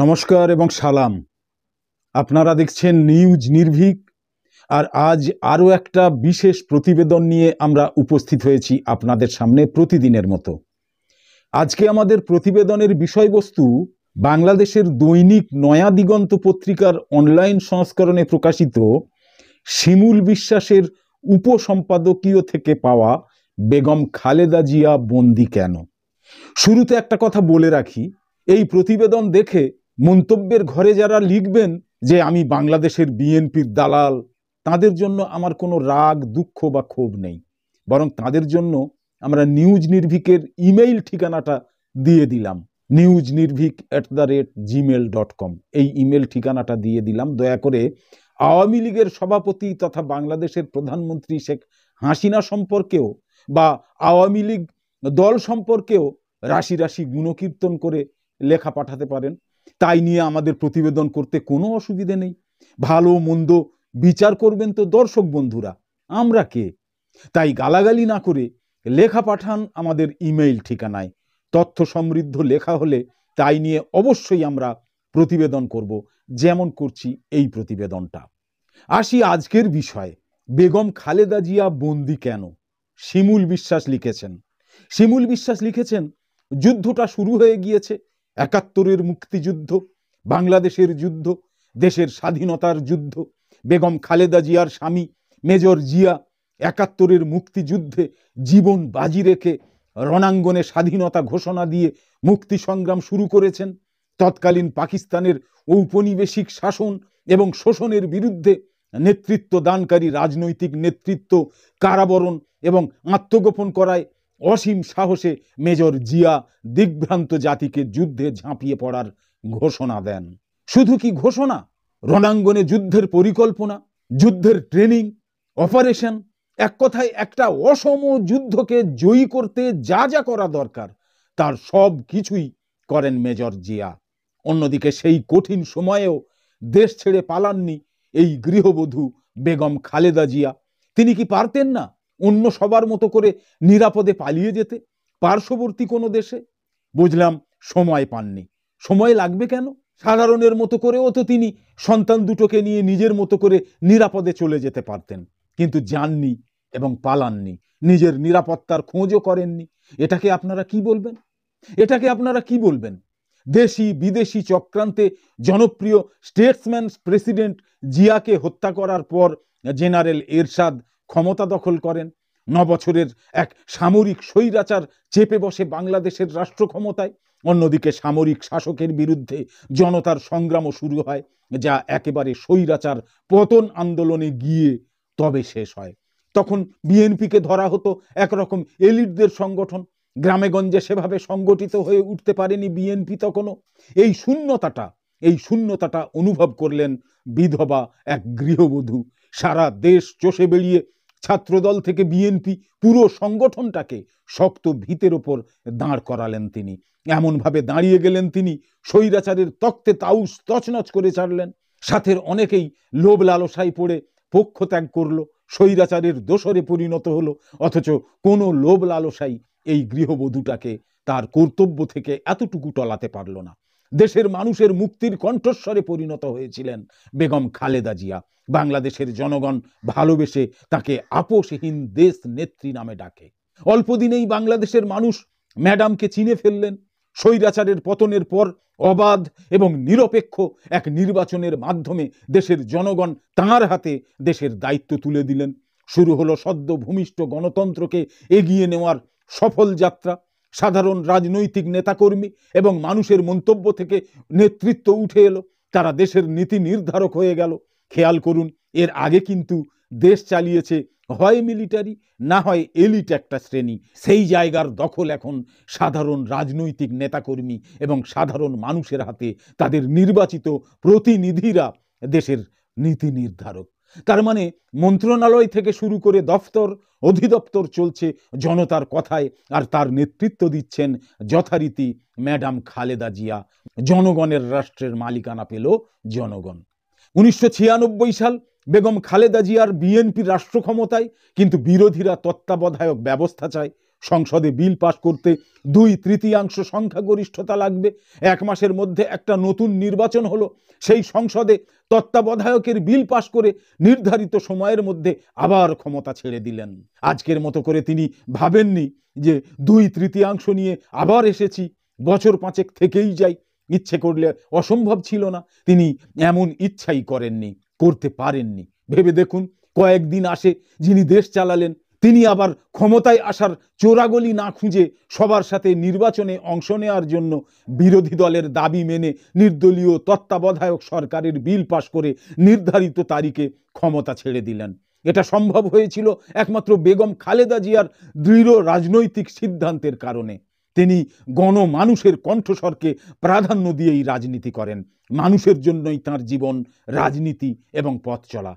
নমস্কার এবং সালাম আপনারা দেখছেন নিউজ নির্ভীক আর আজ আরও একটা বিশেষ প্রতিবেদন নিয়ে আমরা উপস্থিত হয়েছি আপনাদের সামনে প্রতিদিনের মতো আজকে আমাদের প্রতিবেদনের বিষয়বস্তু বাংলাদেশের দৈনিক নয়া দিগন্ত পত্রিকার অনলাইন সংস্করণে প্রকাশিত শিমুল বিশ্বাসের উপসম্পাদকীয় থেকে পাওয়া বেগম খালেদা জিয়া বন্দি কেন শুরুতে একটা কথা বলে রাখি এই প্রতিবেদন দেখে মন্তব্যের ঘরে যারা লিখবেন যে আমি বাংলাদেশের বিএনপির দালাল তাদের জন্য আমার কোনো রাগ দুঃখ বা ক্ষোভ নেই বরং তাদের জন্য আমরা নিউজ নির্ভিকের ইমেইল ঠিকানাটা দিয়ে দিলাম news Nirbhik at the rate Gmail dot com এই ইমেল ঠিকানাটা দিয়ে দিলাম দয়া করে আওয়ামী লীগের সভাপতি তথা বাংলাদেশের প্রধানমন্ত্রী শেখ হাসিনা সম্পর্কেও বা আওয়ামী লীগ দল সম্পর্কেও রাশি রাশি গুণকীর্তন করে লেখা পাঠাতে পারেন তাই নিয়ে আমাদের প্রতিবেদন করতে কোনো অসুবিধে নেই ভালো মন্দ বিচার করবেন তো দর্শক বন্ধুরা আমরা কে তাই গালাগালি না করে লেখা পাঠান আমাদের ইমেইল ঠিকানায় তথ্য সমৃদ্ধ লেখা হলে তাই নিয়ে অবশ্যই আমরা প্রতিবেদন করব যেমন করছি এই প্রতিবেদনটা আসি আজকের বিষয়ে বেগম খালেদা জিয়া বন্দি কেন শিমুল বিশ্বাস লিখেছেন শিমুল বিশ্বাস লিখেছেন যুদ্ধটা শুরু হয়ে গিয়েছে একাত্তরের মুক্তিযুদ্ধ বাংলাদেশের যুদ্ধ দেশের স্বাধীনতার যুদ্ধ বেগম খালেদা জিয়ার স্বামী মেজর জিয়া একাত্তরের মুক্তিযুদ্ধে জীবন বাজি রেখে রণাঙ্গনে স্বাধীনতা ঘোষণা দিয়ে মুক্তি সংগ্রাম শুরু করেছেন তৎকালীন পাকিস্তানের ঔপনিবেশিক শাসন এবং শোষণের বিরুদ্ধে নেতৃত্ব দানকারী রাজনৈতিক নেতৃত্ব কারাবরণ এবং আত্মগোপন করায় অসীম সাহসে মেজর জিয়া দিগ্ভ্রান্ত জাতিকে যুদ্ধে ঝাঁপিয়ে পড়ার ঘোষণা দেন শুধু কি ঘোষণা রণাঙ্গনে যুদ্ধের পরিকল্পনা যুদ্ধের ট্রেনিং অপারেশন এক কথায় একটা অসম যুদ্ধকে জয়ী করতে যা যা করা দরকার তার সব কিছুই করেন মেজর জিয়া অন্যদিকে সেই কঠিন সময়েও দেশ ছেড়ে পালাননি এই গৃহবধূ বেগম খালেদা জিয়া তিনি কি পারতেন না অন্য সবার মতো করে নিরাপদে পালিয়ে যেতে পার্শ্ববর্তী কোনো দেশে বুঝলাম সময় পাননি সময় লাগবে কেন সাধারণের মতো করেও তো তিনি সন্তান দুটোকে নিয়ে নিজের মতো করে নিরাপদে চলে যেতে পারতেন কিন্তু যাননি এবং পালাননি নিজের নিরাপত্তার খোঁজও করেননি এটাকে আপনারা কি বলবেন এটাকে আপনারা কি বলবেন দেশি বিদেশি চক্রান্তে জনপ্রিয় স্টেটসম্যান প্রেসিডেন্ট জিয়াকে হত্যা করার পর জেনারেল এরশাদ ক্ষমতা দখল করেন নবছরের এক সামরিক স্বৈরাচার চেপে বসে বাংলাদেশের রাষ্ট্র ক্ষমতায় অন্যদিকে সামরিক শাসকের বিরুদ্ধে জনতার সংগ্রামও শুরু হয় যা একেবারে স্বৈরাচার পতন আন্দোলনে গিয়ে তবে শেষ হয় তখন বিএনপিকে ধরা হতো একরকম এলিটদের সংগঠন গ্রামেগঞ্জে সেভাবে সংগঠিত হয়ে উঠতে পারেনি বিএনপি তখনও এই শূন্যতাটা এই শূন্যতাটা অনুভব করলেন বিধবা এক গৃহবধূ সারা দেশ চষে বেরিয়ে ছাত্রদল থেকে বিএনপি পুরো সংগঠনটাকে শক্ত ভিতের ওপর দাঁড় করালেন তিনি এমনভাবে দাঁড়িয়ে গেলেন তিনি স্বৈরাচারের তক্তে তাউস তছনছ করে ছাড়লেন সাথের অনেকেই লোভ লালসায় পড়ে পক্ষ ত্যাগ করলো স্বৈরাচারের দোসরে পরিণত হলো অথচ কোনো লোভ লালসাই এই গৃহবধূটাকে তার কর্তব্য থেকে এতটুকু টলাতে পারল না দেশের মানুষের মুক্তির কণ্ঠস্বরে পরিণত হয়েছিলেন বেগম খালেদা জিয়া বাংলাদেশের জনগণ ভালোবেসে তাকে আপোষহীন দেশ নেত্রী নামে ডাকে অল্পদিনেই বাংলাদেশের মানুষ ম্যাডামকে চিনে ফেললেন স্বৈরাচারের পতনের পর অবাধ এবং নিরপেক্ষ এক নির্বাচনের মাধ্যমে দেশের জনগণ তাঁর হাতে দেশের দায়িত্ব তুলে দিলেন শুরু হলো সদ্য ভূমিষ্ঠ গণতন্ত্রকে এগিয়ে নেওয়ার সফল যাত্রা সাধারণ রাজনৈতিক নেতাকর্মী এবং মানুষের মন্তব্য থেকে নেতৃত্ব উঠে এলো তারা দেশের নীতি নির্ধারক হয়ে গেল খেয়াল করুন এর আগে কিন্তু দেশ চালিয়েছে হয় মিলিটারি না হয় এলিট একটা শ্রেণী সেই জায়গার দখল এখন সাধারণ রাজনৈতিক নেতাকর্মী এবং সাধারণ মানুষের হাতে তাদের নির্বাচিত প্রতিনিধিরা দেশের নীতি নির্ধারক তার মানে মন্ত্রণালয় থেকে শুরু করে দফতর অধিদপ্তর চলছে জনতার কথায় আর তার নেতৃত্ব দিচ্ছেন যথারীতি ম্যাডাম খালেদা জিয়া জনগণের রাষ্ট্রের মালিকানা পেল জনগণ উনিশশো সাল বেগম খালেদা জিয়ার বিএনপি রাষ্ট্র ক্ষমতায় কিন্তু বিরোধীরা তত্ত্বাবধায়ক ব্যবস্থা চায় সংসদে বিল পাশ করতে দুই তৃতীয়াংশ সংখ্যাগরিষ্ঠতা লাগবে এক মাসের মধ্যে একটা নতুন নির্বাচন হলো সেই সংসদে তত্ত্বাবধায়কের বিল পাশ করে নির্ধারিত সময়ের মধ্যে আবার ক্ষমতা ছেড়ে দিলেন আজকের মতো করে তিনি ভাবেননি যে দুই তৃতীয়াংশ নিয়ে আবার এসেছি বছর পাঁচেক থেকেই যাই ইচ্ছে করলে অসম্ভব ছিল না তিনি এমন ইচ্ছাই করেননি করতে পারেননি ভেবে দেখুন কয়েকদিন আসে যিনি দেশ চালালেন তিনি আবার ক্ষমতায় আসার চোরাগলি না খুঁজে সবার সাথে নির্বাচনে অংশ নেওয়ার জন্য বিরোধী দলের দাবি মেনে নির্দলীয় তত্ত্বাবধায়ক সরকারের বিল পাশ করে নির্ধারিত তারিখে ক্ষমতা ছেড়ে দিলেন এটা সম্ভব হয়েছিল একমাত্র বেগম খালেদা জিয়ার দৃঢ় রাজনৈতিক সিদ্ধান্তের কারণে তিনি গণমানুষের কণ্ঠস্বরকে প্রাধান্য দিয়েই রাজনীতি করেন মানুষের জন্যই তার জীবন রাজনীতি এবং পথ চলা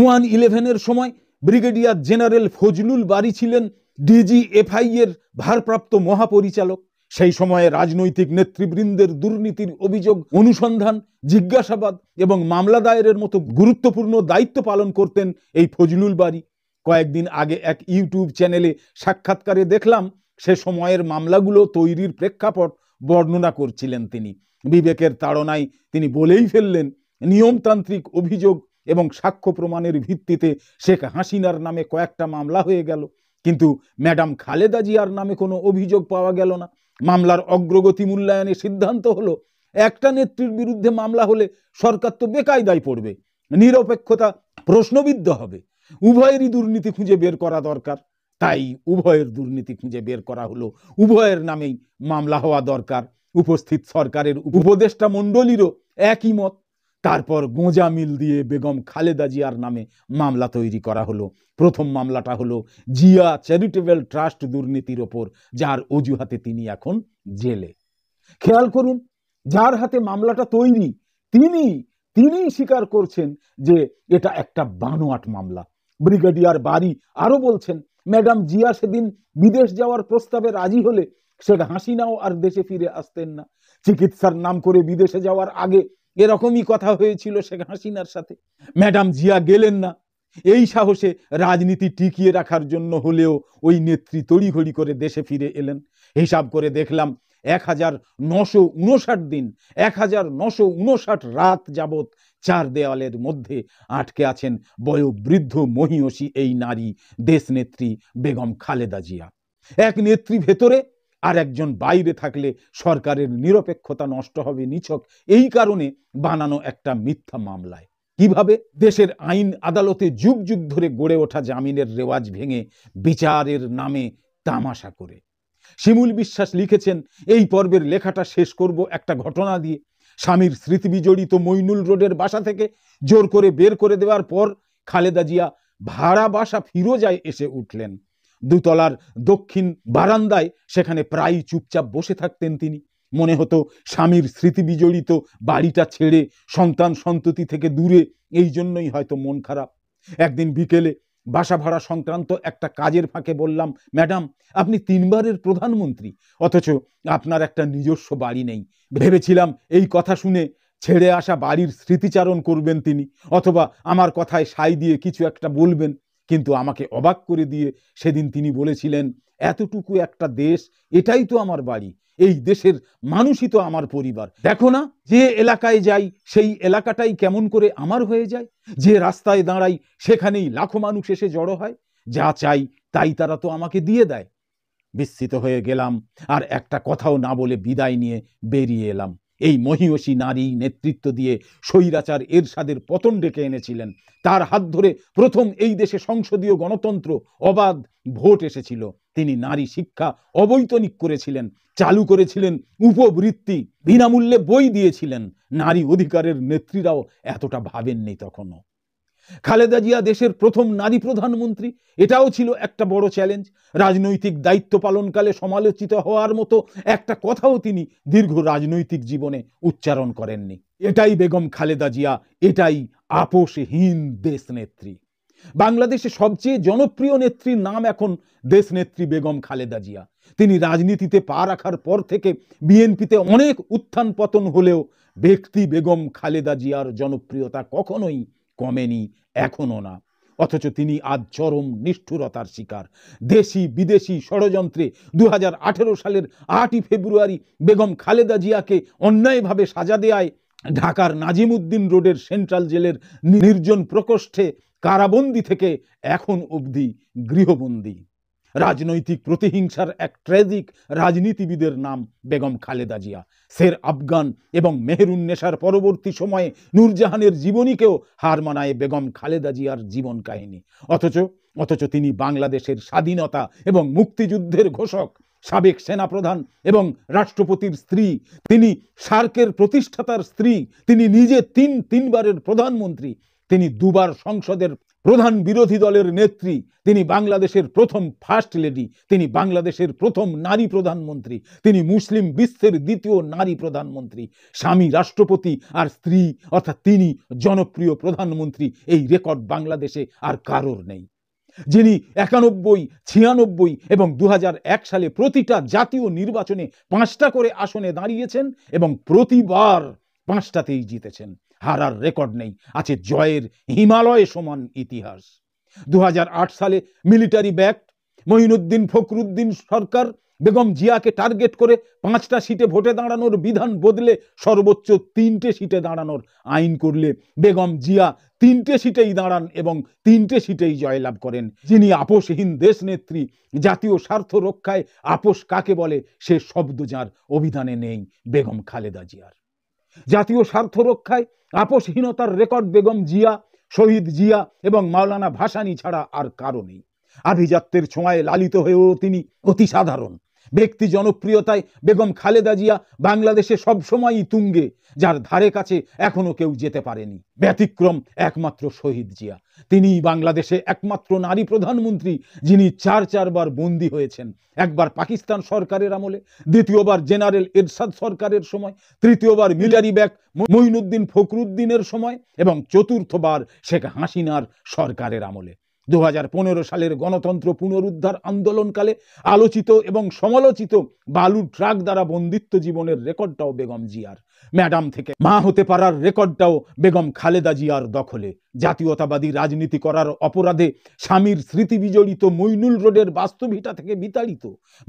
ওয়ান ইলেভেনের সময় ব্রিগেডিয়ার জেনারেল ফজলুল বাড়ি ছিলেন ডিজি এফআই এর ভারপ্রাপ্ত মহাপরিচালক সেই সময়ে রাজনৈতিক নেতৃবৃন্দের দুর্নীতির অভিযোগ অনুসন্ধান জিজ্ঞাসাবাদ এবং মামলা দায়েরের মতো গুরুত্বপূর্ণ দায়িত্ব পালন করতেন এই ফজলুল বাড়ি কয়েকদিন আগে এক ইউটিউব চ্যানেলে সাক্ষাৎকারে দেখলাম সে সময়ের মামলাগুলো তৈরির প্রেক্ষাপট বর্ণনা করছিলেন তিনি বিবেকের তাড়নায় তিনি বলেই ফেললেন নিয়মতান্ত্রিক অভিযোগ এবং সাক্ষ্য প্রমাণের ভিত্তিতে শেখ হাসিনার নামে কয়েকটা মামলা হয়ে গেল কিন্তু ম্যাডাম খালেদা জিয়ার নামে কোনো অভিযোগ পাওয়া গেল না মামলার অগ্রগতি মূল্যায়নে সিদ্ধান্ত হলো একটা নেত্রীর বিরুদ্ধে মামলা হলে সরকার তো বেকায়দায় পড়বে নিরপেক্ষতা প্রশ্নবিদ্ধ হবে উভয়েরই দুর্নীতি খুঁজে বের করা দরকার তাই উভয়ের দুর্নীতি খুঁজে বের করা হলো উভয়ের নামেই মামলা হওয়া দরকার উপস্থিত সরকারের উপদেষ্টা মণ্ডলীরও একই মত তারপর গোঁজা মিল দিয়ে বেগম খালেদা জিয়ার নামে মামলা তৈরি করা হলো প্রথম মামলাটা হলো জিয়া চ্যারিটেবল ট্রাস্ট দুর্নীতির ওপর যার অজুহাতে তিনি এখন জেলে খেয়াল করুন যার হাতে মামলাটা তৈরি তিনি তিনি স্বীকার করছেন যে এটা একটা বানোয়াট মামলা ব্রিগেডিয়ার বাড়ি আরও বলছেন ম্যাডাম জিয়া সেদিন বিদেশ যাওয়ার প্রস্তাবে রাজি হলে সেটা হাসিনাও আর দেশে ফিরে আসতেন না চিকিৎসার নাম করে বিদেশে যাওয়ার আগে এরকমই কথা হয়েছিল শেখ হাসিনার সাথে ম্যাডাম জিয়া গেলেন না এই সাহসে রাজনীতি টিকিয়ে রাখার জন্য হলেও ওই নেত্রী তড়িঘড়ি করে দেশে ফিরে এলেন হিসাব করে দেখলাম এক হাজার নশো উনষাট দিন এক হাজার নশো উনষাট রাত যাবৎ চার দেওয়ালের মধ্যে আটকে আছেন বয়োবৃদ্ধ মহিয়সী এই নারী দেশনেত্রী বেগম খালেদা জিয়া এক নেত্রী ভেতরে আর একজন বাইরে থাকলে সরকারের নিরপেক্ষতা নষ্ট হবে নিছক এই কারণে বানানো একটা মিথ্যা মামলায় কিভাবে দেশের আইন আদালতে যুগ যুগ ধরে গড়ে ওঠা জামিনের রেওয়াজ ভেঙে বিচারের নামে তামাশা করে শিমুল বিশ্বাস লিখেছেন এই পর্বের লেখাটা শেষ করব একটা ঘটনা দিয়ে স্বামীর স্মৃতিবিজড়িত মইনুল রোডের বাসা থেকে জোর করে বের করে দেওয়ার পর খালেদা জিয়া ভাড়া বাসা ফিরোজায় এসে উঠলেন দুতলার দক্ষিণ বারান্দায় সেখানে প্রায়ই চুপচাপ বসে থাকতেন তিনি মনে হতো স্বামীর স্মৃতি বিজড়িত বাড়িটা ছেড়ে সন্তান সন্ততি থেকে দূরে এই জন্যই হয়তো মন খারাপ একদিন বিকেলে বাসা ভাড়া সংক্রান্ত একটা কাজের ফাঁকে বললাম ম্যাডাম আপনি তিনবারের প্রধানমন্ত্রী অথচ আপনার একটা নিজস্ব বাড়ি নেই ভেবেছিলাম এই কথা শুনে ছেড়ে আসা বাড়ির স্মৃতিচারণ করবেন তিনি অথবা আমার কথায় সাই দিয়ে কিছু একটা বলবেন কিন্তু আমাকে অবাক করে দিয়ে সেদিন তিনি বলেছিলেন এতটুকু একটা দেশ এটাই তো আমার বাড়ি এই দেশের মানুষই তো আমার পরিবার দেখো না যে এলাকায় যাই সেই এলাকাটাই কেমন করে আমার হয়ে যায় যে রাস্তায় দাঁড়াই সেখানেই লাখো মানুষ এসে জড়ো হয় যা চাই তাই তারা তো আমাকে দিয়ে দেয় বিস্মিত হয়ে গেলাম আর একটা কথাও না বলে বিদায় নিয়ে বেরিয়ে এলাম এই মহিয়সী নারী নেতৃত্ব দিয়ে স্বৈরাচার এরশাদের পতন ডেকে এনেছিলেন তার হাত ধরে প্রথম এই দেশে সংসদীয় গণতন্ত্র অবাধ ভোট এসেছিল তিনি নারী শিক্ষা অবৈতনিক করেছিলেন চালু করেছিলেন উপবৃত্তি বিনামূল্যে বই দিয়েছিলেন নারী অধিকারের নেত্রীরাও এতটা ভাবেননি তখনও খালেদা জিয়া দেশের প্রথম নারী প্রধানমন্ত্রী এটাও ছিল একটা বড় চ্যালেঞ্জ রাজনৈতিক দায়িত্ব পালনকালে সমালোচিত হওয়ার মতো একটা কথাও তিনি দীর্ঘ রাজনৈতিক জীবনে উচ্চারণ করেননি এটাই বেগম খালেদা জিয়া এটাই আপোষহীন দেশ নেত্রী বাংলাদেশে সবচেয়ে জনপ্রিয় নেত্রীর নাম এখন দেশ নেত্রী বেগম খালেদা জিয়া তিনি রাজনীতিতে পা রাখার পর থেকে বিএনপিতে অনেক উত্থান পতন হলেও ব্যক্তি বেগম খালেদা জিয়ার জনপ্রিয়তা কখনোই কমেনি এখনও না অথচ তিনি আজ চরম নিষ্ঠুরতার শিকার দেশি বিদেশি ষড়যন্ত্রে দু সালের আটই ফেব্রুয়ারি বেগম খালেদা জিয়াকে অন্যায়ভাবে সাজা দেয়ায় ঢাকার নাজিমুদ্দিন রোডের সেন্ট্রাল জেলের নির্জন প্রকোষ্ঠে কারাবন্দি থেকে এখন অবধি গৃহবন্দী রাজনৈতিক প্রতিহিংসার এক ট্র্যাজিক রাজনীতিবিদের নাম বেগম খালেদা জিয়া শের আফগান এবং মেহরুন্নেশার পরবর্তী সময়ে নূরজাহানের জীবনীকেও হার মানায় বেগম খালেদা জিয়ার জীবন কাহিনী অথচ অথচ তিনি বাংলাদেশের স্বাধীনতা এবং মুক্তিযুদ্ধের ঘোষক সাবেক সেনাপ্রধান এবং রাষ্ট্রপতির স্ত্রী তিনি সার্কের প্রতিষ্ঠাতার স্ত্রী তিনি নিজে তিন তিনবারের প্রধানমন্ত্রী তিনি দুবার সংসদের প্রধান বিরোধী দলের নেত্রী তিনি বাংলাদেশের প্রথম ফার্স্ট লেডি তিনি বাংলাদেশের প্রথম নারী প্রধানমন্ত্রী তিনি মুসলিম বিশ্বের দ্বিতীয় নারী প্রধানমন্ত্রী স্বামী রাষ্ট্রপতি আর স্ত্রী অর্থাৎ তিনি জনপ্রিয় প্রধানমন্ত্রী এই রেকর্ড বাংলাদেশে আর কারোর নেই যিনি একানব্বই ছিয়ানব্বই এবং দু সালে প্রতিটা জাতীয় নির্বাচনে পাঁচটা করে আসনে দাঁড়িয়েছেন এবং প্রতিবার পাঁচটাতেই জিতেছেন হারার রেকর্ড নেই আছে জয়ের হিমালয় সমান ইতিহাস দু সালে মিলিটারি ব্যাক্ট মহিনুদ্দিন ফখরুদ্দিন সরকার বেগম জিয়াকে টার্গেট করে পাঁচটা সিটে ভোটে দাঁড়ানোর বিধান বদলে সর্বোচ্চ তিনটে সিটে দাঁড়ানোর আইন করলে বেগম জিয়া তিনটে সিটেই দাঁড়ান এবং তিনটে সিটেই জয়লাভ করেন যিনি আপোষহীন দেশনেত্রী জাতীয় স্বার্থ রক্ষায় আপোষ কাকে বলে সে শব্দ যার অভিধানে নেই বেগম খালেদা জিয়ার জাতীয় স্বার্থ রক্ষায় আপোষহীনতার রেকর্ড বেগম জিয়া শহীদ জিয়া এবং মাওলানা ভাসানি ছাড়া আর কারো নেই আভিজাত্যের ছোঁয়ায় লালিত হয়েও তিনি অতি সাধারণ ব্যক্তি জনপ্রিয়তায় বেগম খালেদা জিয়া বাংলাদেশে সবসময়ই তুঙ্গে যার ধারে কাছে এখনও কেউ যেতে পারেনি ব্যতিক্রম একমাত্র শহীদ জিয়া তিনি বাংলাদেশে একমাত্র নারী প্রধানমন্ত্রী যিনি চার চারবার বন্দী হয়েছেন একবার পাকিস্তান সরকারের আমলে দ্বিতীয়বার জেনারেল এরশাদ সরকারের সময় তৃতীয়বার মিলারি ব্যাক মঈনুদ্দিন ফখরুদ্দিনের সময় এবং চতুর্থবার শেখ হাসিনার সরকারের আমলে দু সালের গণতন্ত্র পুনরুদ্ধার আন্দোলনকালে আলোচিত এবং সমালোচিত বালু ট্রাক দ্বারা বন্দিত্ব জীবনের রেকর্ডটাও বেগম জিয়ার ম্যাডাম থেকে মা হতে পারার রেকর্ডটাও বেগম খালেদা জিয়ার দখলে জাতীয়তাবাদী রাজনীতি করার অপরাধে স্বামীর বিজড়িত মইনুল রোডের বাস্তুভিটা থেকে বিতাড়িত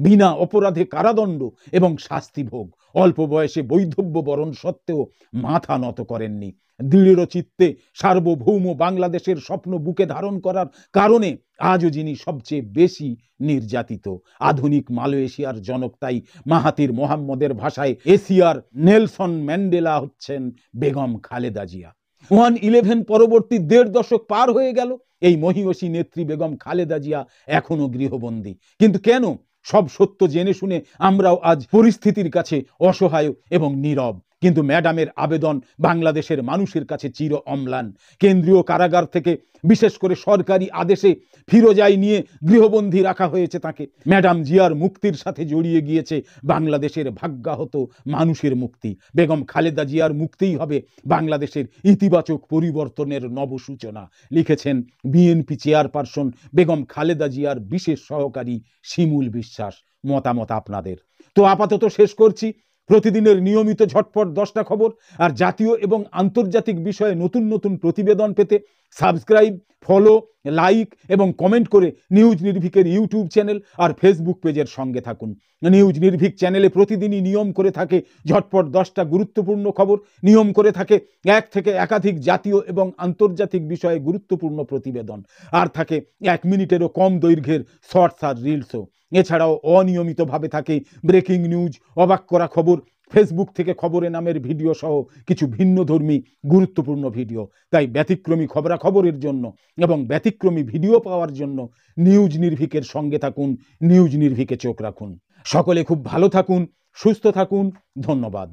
বিনা অপরাধে কারাদণ্ড এবং শাস্তি ভোগ অল্প বয়সে বৈধব্য বরণ সত্ত্বেও মাথা নত করেননি দৃঢ় চিত্তে সার্বভৌম বাংলাদেশের স্বপ্ন বুকে ধারণ করার কারণে আজও যিনি সবচেয়ে বেশি নির্যাতিত আধুনিক মালয়েশিয়ার জনক তাই মাহাতির মোহাম্মদের ভাষায় এশিয়ার নেলসন ম্যান্ডেলা হচ্ছেন বেগম খালেদা জিয়া ওয়ান ইলেভেন পরবর্তী দেড় দশক পার হয়ে গেল এই মহিয়সী নেত্রী বেগম খালেদা জিয়া এখনও গৃহবন্দী কিন্তু কেন সব সত্য জেনে শুনে আমরাও আজ পরিস্থিতির কাছে অসহায় এবং নীরব কিন্তু ম্যাডামের আবেদন বাংলাদেশের মানুষের কাছে চির অম্লান কেন্দ্রীয় কারাগার থেকে বিশেষ করে সরকারি আদেশে ফিরোজাই নিয়ে গৃহবন্দী রাখা হয়েছে তাকে ম্যাডাম জিয়ার মুক্তির সাথে জড়িয়ে গিয়েছে বাংলাদেশের ভাগ্যাহত মানুষের মুক্তি বেগম খালেদা জিয়ার মুক্তিই হবে বাংলাদেশের ইতিবাচক পরিবর্তনের নবসূচনা লিখেছেন বিএনপি চেয়ারপারসন বেগম খালেদা জিয়ার বিশেষ সহকারী শিমুল বিশ্বাস মতামত আপনাদের তো আপাতত শেষ করছি প্রতিদিনের নিয়মিত ঝটপট দশটা খবর আর জাতীয় এবং আন্তর্জাতিক বিষয়ে নতুন নতুন প্রতিবেদন পেতে সাবস্ক্রাইব ফলো লাইক এবং কমেন্ট করে নিউজ নির্ভীকের ইউটিউব চ্যানেল আর ফেসবুক পেজের সঙ্গে থাকুন নিউজ নির্ভীক চ্যানেলে প্রতিদিনই নিয়ম করে থাকে ঝটপট দশটা গুরুত্বপূর্ণ খবর নিয়ম করে থাকে এক থেকে একাধিক জাতীয় এবং আন্তর্জাতিক বিষয়ে গুরুত্বপূর্ণ প্রতিবেদন আর থাকে এক মিনিটেরও কম দৈর্ঘ্যের শর্টস আর রিলসও এছাড়াও অনিয়মিতভাবে থাকে ব্রেকিং নিউজ অবাক করা খবর ফেসবুক থেকে খবরে নামের ভিডিও সহ কিছু ভিন্নধর্মী গুরুত্বপূর্ণ ভিডিও তাই ব্যতিক্রমী খবরাখবরের জন্য এবং ব্যতিক্রমী ভিডিও পাওয়ার জন্য নিউজ নির্ভিকের সঙ্গে থাকুন নিউজ নির্ভিকে চোখ রাখুন সকলে খুব ভালো থাকুন সুস্থ থাকুন ধন্যবাদ